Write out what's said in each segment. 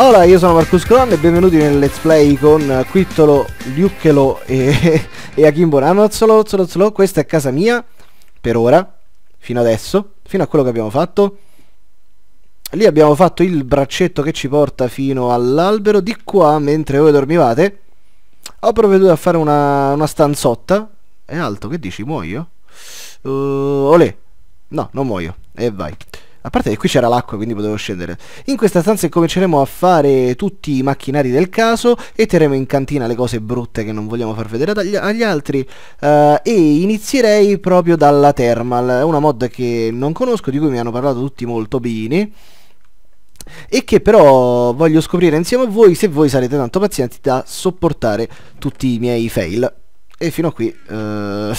Allora, io sono Marcus Colon e benvenuti nel Let's Play con Quittolo, Liucchelo e, e Akimbo Ranazzolo. Zolo, Questa è casa mia, per ora, fino adesso, fino a quello che abbiamo fatto. Lì abbiamo fatto il braccetto che ci porta fino all'albero. Di qua, mentre voi dormivate, ho provveduto a fare una, una stanzotta. È alto, che dici? Muoio? Uh, olè. No, non muoio. E vai. A parte che qui c'era l'acqua, quindi potevo scendere. In questa stanza cominceremo a fare tutti i macchinari del caso e terremo in cantina le cose brutte che non vogliamo far vedere agli, agli altri. Uh, e inizierei proprio dalla Thermal, è una mod che non conosco, di cui mi hanno parlato tutti molto bene e che però voglio scoprire insieme a voi se voi sarete tanto pazienti da sopportare tutti i miei fail. E fino a qui... Uh...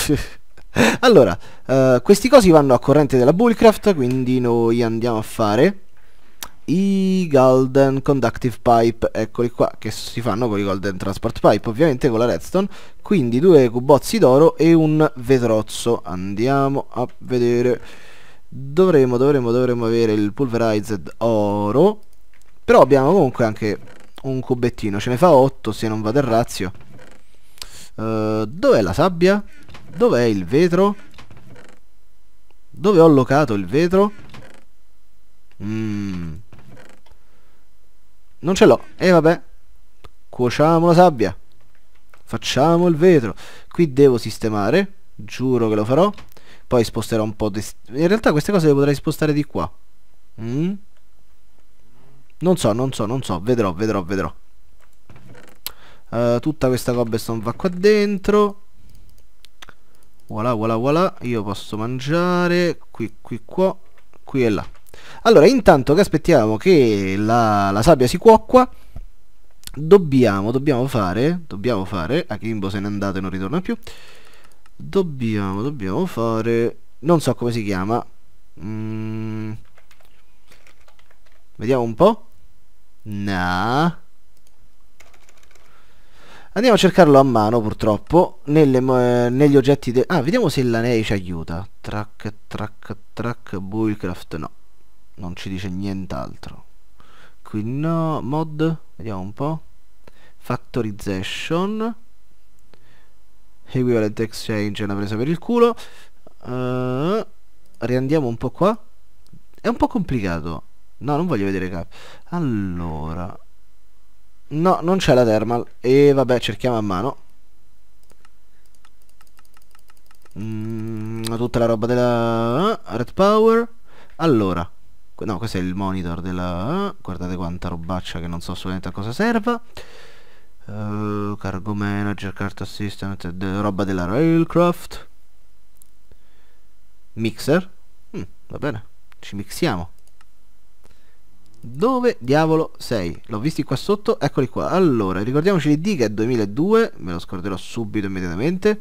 allora, uh, questi cosi vanno a corrente della Bullcraft, quindi noi andiamo a fare i Golden Conductive Pipe, eccoli qua, che si fanno con i Golden Transport Pipe, ovviamente con la redstone, quindi due cubozzi d'oro e un vetrozzo, andiamo a vedere, dovremo, dovremo, dovremo avere il Pulverized Oro, però abbiamo comunque anche un cubettino, ce ne fa 8 se non vado in razio, uh, dov'è la sabbia? Dov'è il vetro? Dove ho locato il vetro? Mm. Non ce l'ho. E eh, vabbè. Cuociamo la sabbia. Facciamo il vetro. Qui devo sistemare. Giuro che lo farò. Poi sposterò un po'... In realtà queste cose le potrei spostare di qua. Mm. Non so, non so, non so. Vedrò, vedrò, vedrò. Uh, tutta questa cobblestone va qua dentro voilà voilà voilà io posso mangiare qui qui qua qui e là allora intanto che aspettiamo che la, la sabbia si cuocqua dobbiamo dobbiamo fare dobbiamo fare Akimbo ah, se n'è andato e non ritorna più dobbiamo dobbiamo fare non so come si chiama mm. vediamo un po' nah Andiamo a cercarlo a mano purtroppo nelle, eh, negli oggetti de... Ah, vediamo se la Nei ci aiuta. Track, track, track, bullcraft no. Non ci dice nient'altro. Qui no, mod, vediamo un po'. Factorization. Equivalent exchange è una presa per il culo. Uh, riandiamo un po' qua. È un po' complicato. No, non voglio vedere cap. Allora, No, non c'è la thermal. E vabbè, cerchiamo a mano. Mm, tutta la roba della... Eh, Red Power. Allora. No, questo è il monitor della... Eh, guardate quanta robaccia che non so assolutamente a cosa serva. Uh, cargo manager, cart assistant, de roba della Railcraft. Mixer. Mm, va bene, ci mixiamo. Dove diavolo sei? L'ho visti qua sotto, eccoli qua. Allora, ricordiamoci di D che è 2002, me lo scorderò subito immediatamente.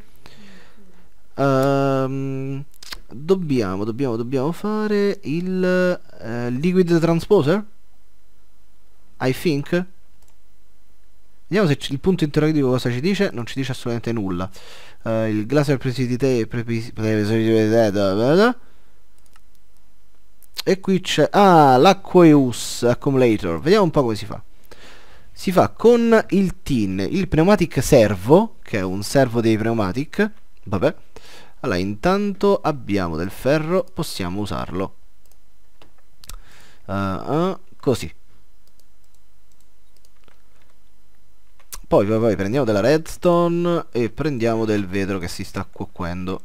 Um, dobbiamo, dobbiamo, dobbiamo fare il uh, Liquid Transposer? I think. Vediamo se il punto interrogativo cosa ci dice, non ci dice assolutamente nulla. Uh, il glacier presidio di te e e qui c'è ah, l'Aqueous Accumulator vediamo un po' come si fa si fa con il tin il pneumatic servo che è un servo dei pneumatic vabbè allora intanto abbiamo del ferro possiamo usarlo uh, uh, così poi, poi, poi prendiamo della redstone e prendiamo del vetro che si sta cuocendo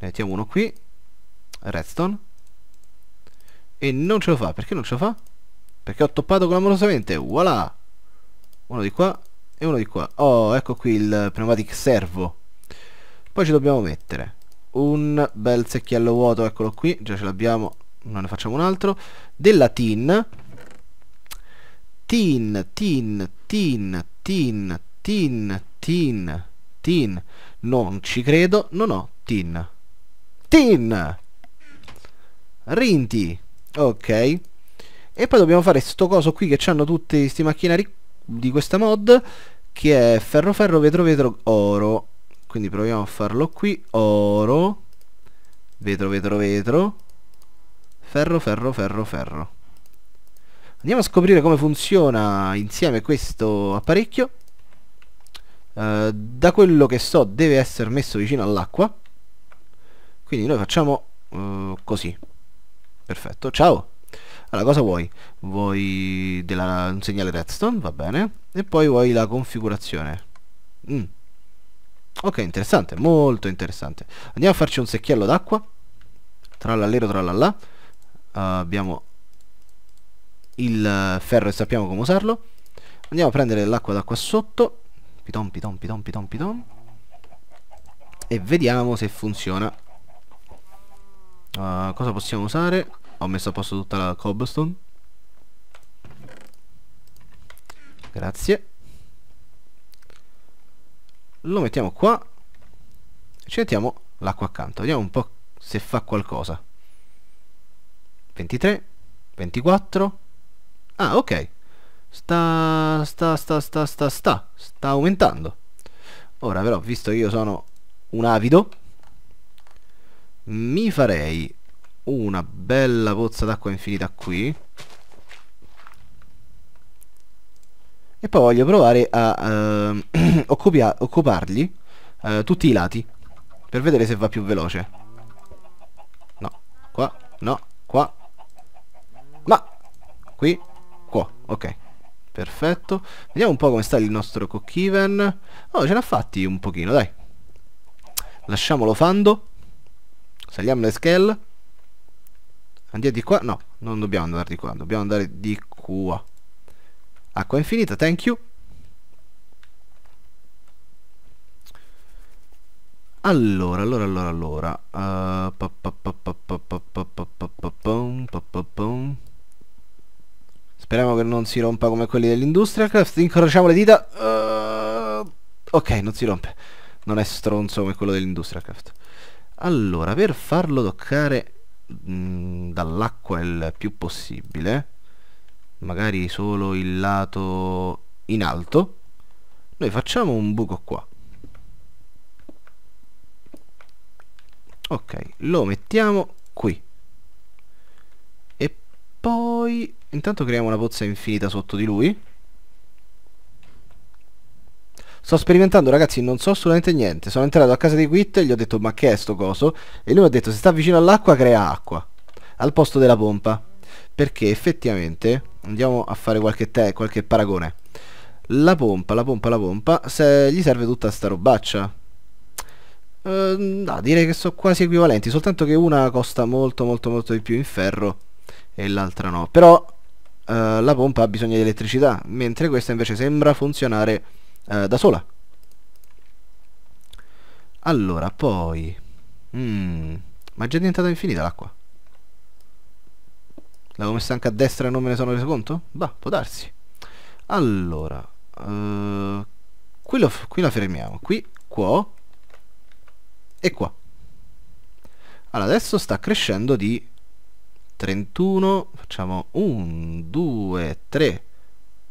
mettiamo uno qui redstone e non ce lo fa, perché non ce lo fa? Perché ho toppato clamorosamente, voilà! Uno di qua e uno di qua. Oh, ecco qui il pneumatic servo. Poi ci dobbiamo mettere un bel secchiello vuoto, eccolo qui, già ce l'abbiamo, non ne facciamo un altro. Della tin. Tin, tin, tin, tin, tin, tin, tin. Non ci credo, non ho tin. Tin! Rinti! ok e poi dobbiamo fare sto coso qui che hanno tutti questi macchinari di questa mod che è ferro ferro vetro vetro oro quindi proviamo a farlo qui oro vetro vetro vetro ferro ferro ferro ferro andiamo a scoprire come funziona insieme questo apparecchio eh, da quello che so deve essere messo vicino all'acqua quindi noi facciamo eh, così perfetto, ciao. Allora, cosa vuoi? Vuoi della, un segnale redstone, va bene, e poi vuoi la configurazione. Mm. Ok, interessante, molto interessante. Andiamo a farci un secchiello d'acqua. Tra l'allero, tra l'allà. Uh, abbiamo il ferro e sappiamo come usarlo. Andiamo a prendere l'acqua da qua sotto. Piton, piton, piton, piton, piton. E vediamo se funziona. Uh, cosa possiamo usare? Ho messo a posto tutta la cobblestone. Grazie. Lo mettiamo qua. Ci mettiamo l'acqua accanto. Vediamo un po' se fa qualcosa. 23, 24. Ah, ok. Sta, sta, sta, sta, sta, sta. Sta aumentando. Ora però, visto che io sono un avido mi farei una bella pozza d'acqua infinita qui e poi voglio provare a uh, occupargli uh, tutti i lati per vedere se va più veloce no qua no qua ma qui qua ok perfetto vediamo un po' come sta il nostro cocchiven oh ce l'ha fatti un pochino dai lasciamolo fando saliamo le scale andiamo di qua no non dobbiamo andare di qua dobbiamo andare di qua acqua infinita thank you Allora, allora, allora, allora. Speriamo che non si rompa come quelli dell'industrial craft. Incrociamo le dita. ok, non si rompe. Non è stronzo come quello dell'industrial craft allora per farlo toccare mm, dall'acqua il più possibile magari solo il lato in alto noi facciamo un buco qua ok lo mettiamo qui e poi intanto creiamo una pozza infinita sotto di lui Sto sperimentando ragazzi, non so assolutamente niente. Sono entrato a casa di Quit e gli ho detto ma che è sto coso? E lui mi ha detto se sta vicino all'acqua crea acqua. Al posto della pompa. Perché effettivamente, andiamo a fare qualche, te, qualche paragone. La pompa, la pompa, la pompa, se gli serve tutta sta robaccia. Eh, no, direi che sono quasi equivalenti, soltanto che una costa molto molto molto di più in ferro e l'altra no. Però eh, la pompa ha bisogno di elettricità, mentre questa invece sembra funzionare eh, da sola. Allora, poi... Mm, ma è già diventata infinita l'acqua. L'avevo messa anche a destra e non me ne sono reso conto? Bah, può darsi. Allora, uh, qui, lo, qui la fermiamo. Qui, qua e qua. Allora, adesso sta crescendo di 31, facciamo 1, 2, 3.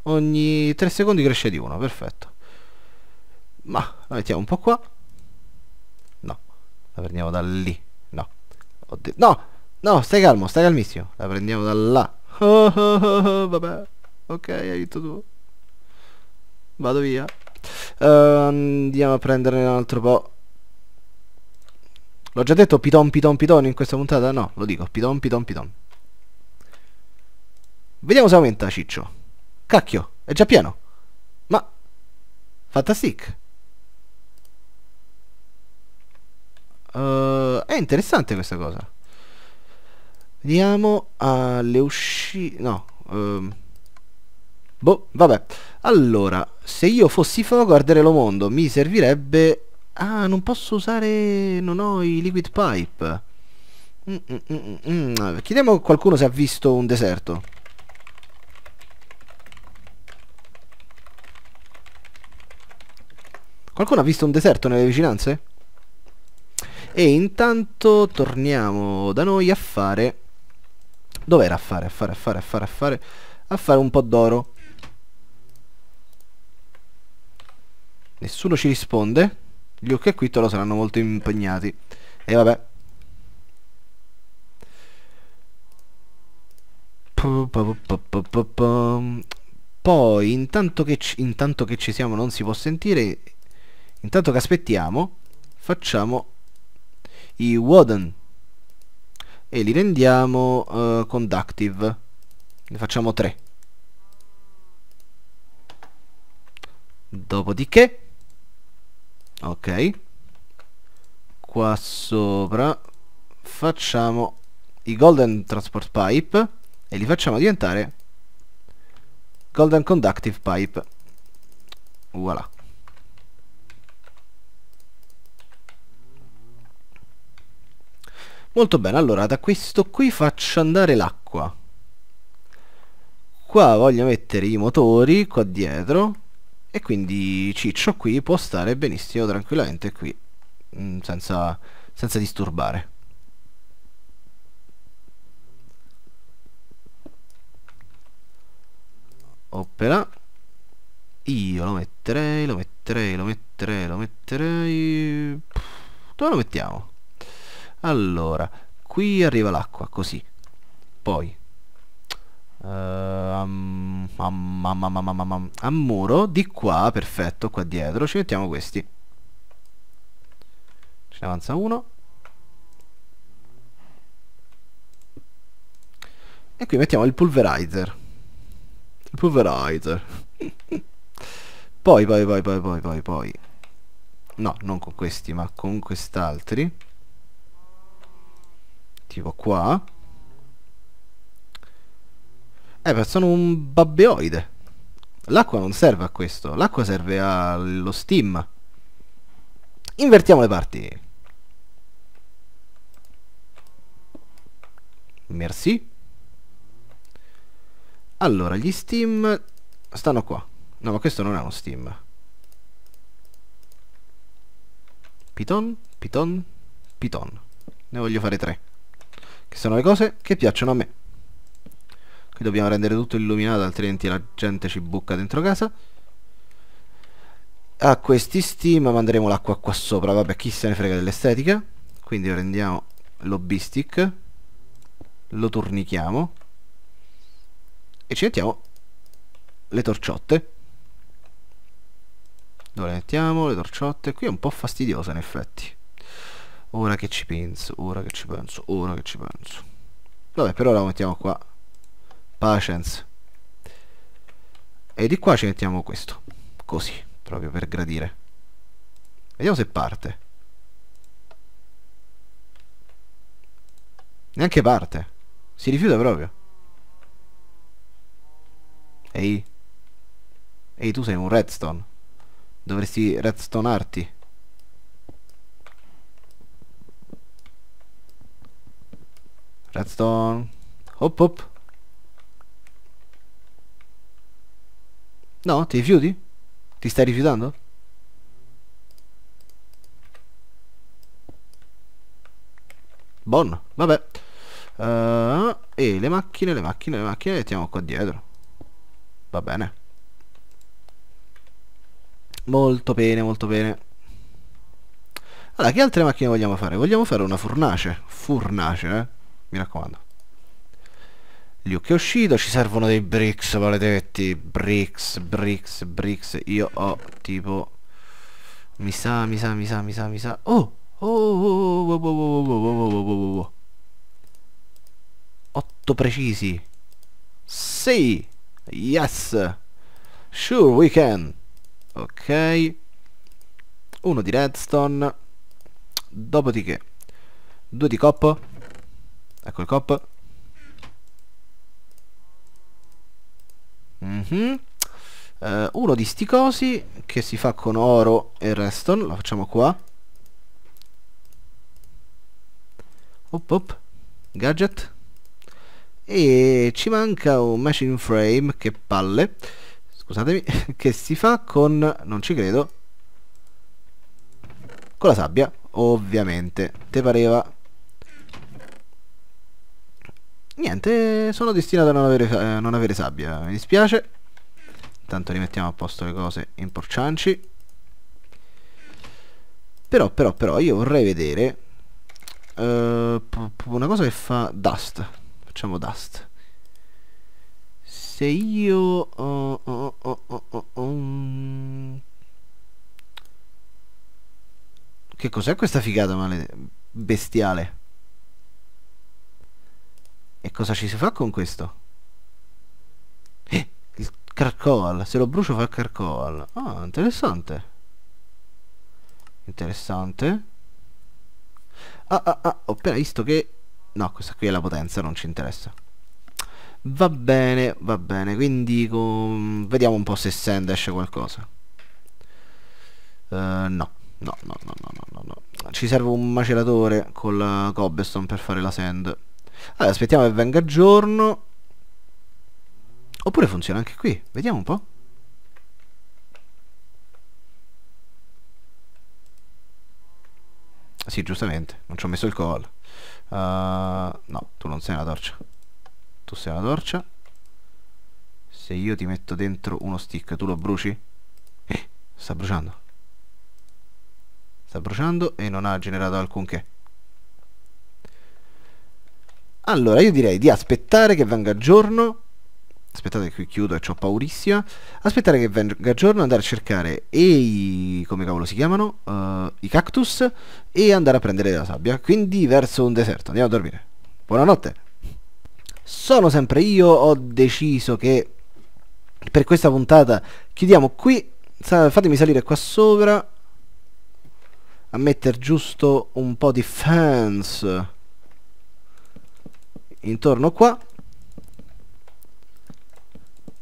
Ogni 3 secondi cresce di 1, perfetto ma la mettiamo un po' qua no la prendiamo da lì no Oddio. no no stai calmo stai calmissimo la prendiamo da là oh, oh, oh, vabbè ok aiuto tu vado via uh, andiamo a prenderne un altro po' l'ho già detto piton piton piton in questa puntata no lo dico piton piton piton vediamo se aumenta ciccio cacchio è già pieno ma fantastic Uh, è interessante questa cosa. Vediamo alle uscite... No. Um. boh, vabbè. Allora, se io fossi fuoco lo mondo, mi servirebbe... Ah, non posso usare... Non ho i liquid pipe. Mm, mm, mm, mm, mm. Chiediamo a qualcuno se ha visto un deserto. Qualcuno ha visto un deserto nelle vicinanze? e intanto torniamo da noi a fare dov'era a fare a fare a fare a fare a fare a fare un po' d'oro nessuno ci risponde gli occhi a occhiacquittolo saranno molto impegnati e vabbè poi intanto che, ci, intanto che ci siamo non si può sentire intanto che aspettiamo facciamo i wooden e li rendiamo uh, conductive ne facciamo 3 dopodiché ok qua sopra facciamo i golden transport pipe e li facciamo diventare golden conductive pipe voilà Molto bene, allora da questo qui faccio andare l'acqua. Qua voglio mettere i motori, qua dietro, e quindi Ciccio qui può stare benissimo tranquillamente qui, mm, senza, senza disturbare. Opera. Io lo metterei, lo metterei, lo metterei, lo metterei... Dove lo mettiamo? allora qui arriva l'acqua così poi uh, um, um, um, a muro di qua perfetto qua dietro ci mettiamo questi ce ne avanza uno e qui mettiamo il pulverizer il pulverizer poi poi poi poi poi poi poi no non con questi ma con quest'altri tipo qua eh ma sono un babbeoide l'acqua non serve a questo l'acqua serve allo steam invertiamo le parti merci allora gli steam stanno qua no ma questo non è uno steam piton piton piton Ne voglio fare tre che sono le cose che piacciono a me. Qui dobbiamo rendere tutto illuminato, altrimenti la gente ci bucca dentro casa. A questi steam manderemo l'acqua qua sopra, vabbè chi se ne frega dell'estetica. Quindi prendiamo lo stick lo turnichiamo e ci mettiamo le torciotte. Dove le mettiamo? Le torciotte. Qui è un po' fastidiosa in effetti. Ora che ci penso, ora che ci penso, ora che ci penso. Vabbè, però la mettiamo qua. Patience. E di qua ci mettiamo questo. Così, proprio per gradire. Vediamo se parte. Neanche parte. Si rifiuta proprio. Ehi. Ehi, tu sei un redstone. Dovresti redstonarti. Redstone. Hop hop. No, ti rifiuti? Ti stai rifiutando? Buono, vabbè. Uh, e le macchine, le macchine, le macchine le mettiamo qua dietro. Va bene. Molto bene, molto bene. Allora, che altre macchine vogliamo fare? Vogliamo fare una fornace. Fornace, eh? mi raccomando Luke è uscito, ci servono dei bricks maledetti, bricks, bricks, bricks, io ho tipo, mi sa, mi sa, mi sa, mi sa, mi sa, oh, oh, oh, oh, oh, oh, oh, oh, oh, oh, 8 precisi, sì, yes, sure we can, ok, uno di redstone, dopodiché, due di coppo, Ecco il cop. Mm -hmm. uh, uno di sti cosi che si fa con oro e redstone, lo facciamo qua. Op, op. Gadget. E ci manca un machine frame, che palle, scusatemi, che si fa con, non ci credo, con la sabbia, ovviamente. Te pareva niente, sono destinato a non avere, eh, non avere sabbia, mi dispiace. Intanto rimettiamo a posto le cose in porcianci. Però, però, però, io vorrei vedere eh, una cosa che fa Dust. Facciamo Dust. Se io... Oh, oh, oh, um... Che cos'è questa figata male... bestiale? E cosa ci si fa con questo? Eh, il carcoal. Se lo brucio fa il carcoal. Ah, interessante. Interessante. Ah, ah, ah, ho appena visto che... No, questa qui è la potenza, non ci interessa. Va bene, va bene, quindi con... vediamo un po' se send esce qualcosa. Uh, no, no, no, no, no, no, no. Ci serve un maceratore con la cobblestone per fare la send. Allora, aspettiamo che venga giorno. Oppure funziona anche qui. Vediamo un po'. Ah, sì, giustamente. Non ci ho messo il call. Uh, no, tu non sei una torcia. Tu sei una torcia. Se io ti metto dentro uno stick, tu lo bruci? Eh, sta bruciando. Sta bruciando e non ha generato alcunché. Allora, io direi di aspettare che venga giorno. Aspettate qui chiudo e ho paurissima. Aspettare che venga giorno, andare a cercare e i... come cavolo si chiamano? Uh, I cactus e andare a prendere la sabbia. Quindi verso un deserto. Andiamo a dormire. Buonanotte. Sono sempre io, ho deciso che per questa puntata chiudiamo qui. fatemi salire qua sopra a mettere giusto un po' di fans intorno qua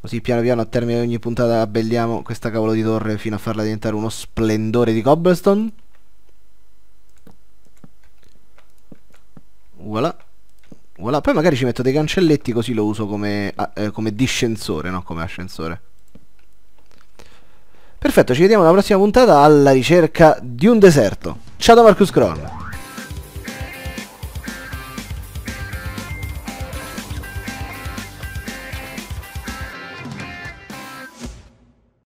Così piano piano a termine di ogni puntata abbelliamo questa cavolo di torre fino a farla diventare uno splendore di cobblestone. Voilà. Voilà. Poi magari ci metto dei cancelletti così lo uso come, eh, come discensore, no? Come ascensore. Perfetto, ci vediamo alla prossima puntata alla ricerca di un deserto. Ciao da Marcus Cron.